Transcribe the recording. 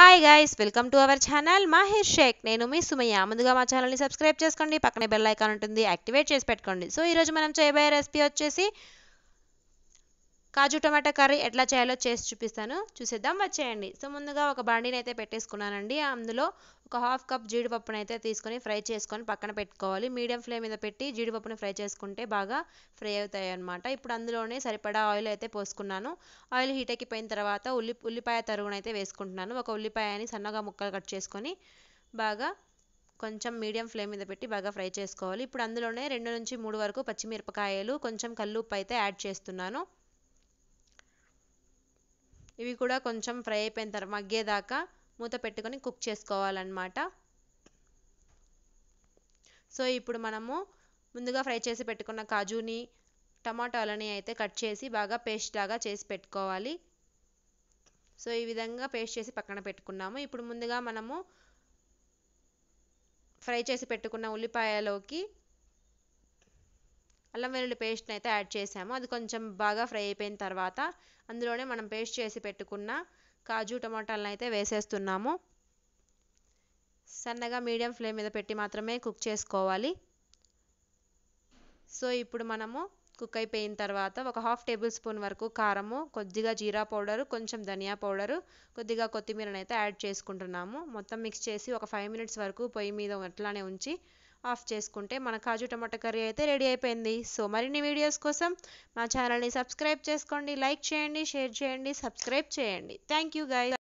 hi guys welcome to our channel Maher Shaikh నేను మీ Sumayya ముందుగా మా ఛానల్ని సబ్స్క్రైబ్ చేసుకోండి పక్కనే బెల్ ఐకాన్ ఉంటుంది యాక్టివేట్ చేసి పెట్టుకోండి సో ఈరోజు మనం చేయబోయే రెసిపీ వచ్చేసి కాజు టమాటా కర్రీ ఎట్లా చేయాలో చేసి చూపిస్తాను చూసేద్దాం వచ్చేయండి సో ముందుగా ఒక బండిని అయితే పెట్టేసుకున్నానండి అందులో ఒక హాఫ్ కప్ జీడిపప్పును అయితే తీసుకొని ఫ్రై చేసుకొని పక్కన పెట్టుకోవాలి మీడియం ఫ్లేమ్ మీద పెట్టి జీడిపప్పుని ఫ్రై చేసుకుంటే బాగా ఫ్రై అవుతాయి అనమాట ఇప్పుడు అందులోనే సరిపడా ఆయిల్ అయితే పోసుకున్నాను ఆయిల్ హీట్ ఎక్కిపోయిన తర్వాత ఉల్లి ఉల్లిపాయ తరుగును అయితే వేసుకుంటున్నాను ఒక ఉల్లిపాయని సన్నగా ముక్కలు కట్ చేసుకొని బాగా కొంచెం మీడియం ఫ్లేమ్ మీద పెట్టి బాగా ఫ్రై చేసుకోవాలి ఇప్పుడు అందులోనే రెండు నుంచి మూడు వరకు పచ్చిమిరపకాయలు కొంచెం కల్లుప్పు అయితే యాడ్ చేస్తున్నాను ఇవి కూడా కొంచెం ఫ్రై అయిపోయిన తర్వాత మగ్గేదాకా మూత పెట్టుకొని కుక్ చేసుకోవాలన్నమాట సో ఇప్పుడు మనము ముందుగా ఫ్రై చేసి పెట్టుకున్న కాజుని టమాటాలని అయితే కట్ చేసి బాగా పేస్ట్ లాగా చేసి పెట్టుకోవాలి సో ఈ విధంగా పేస్ట్ చేసి పక్కన పెట్టుకున్నాము ఇప్పుడు ముందుగా మనము ఫ్రై చేసి పెట్టుకున్న ఉల్లిపాయలోకి అల్లం వెల్లుల్లి పేస్ట్ని అయితే యాడ్ చేసాము అది కొంచెం బాగా ఫ్రై అయిపోయిన తర్వాత అందులోనే మనం పేస్ట్ చేసి పెట్టుకున్న కాజు టమాటాలను అయితే వేసేస్తున్నాము సన్నగా మీడియం ఫ్లేమ్ మీద పెట్టి మాత్రమే కుక్ చేసుకోవాలి సో ఇప్పుడు మనము కుక్ అయిపోయిన తర్వాత ఒక హాఫ్ టేబుల్ స్పూన్ వరకు కారము కొద్దిగా జీరా పౌడరు కొంచెం ధనియా పౌడరు కొద్దిగా కొత్తిమీరనైతే యాడ్ చేసుకుంటున్నాము మొత్తం మిక్స్ చేసి ఒక ఫైవ్ మినిట్స్ వరకు పొయ్యి మీద అట్లానే ఉంచి ఆఫ్ చేసుకుంటే మన కాజు టమాటా కర్రీ అయితే రెడీ అయిపోయింది సో మరిన్ని వీడియోస్ కోసం మా ఛానల్ని సబ్స్క్రైబ్ చేసుకోండి లైక్ చేయండి షేర్ చేయండి సబ్స్క్రైబ్ చేయండి థ్యాంక్ యూ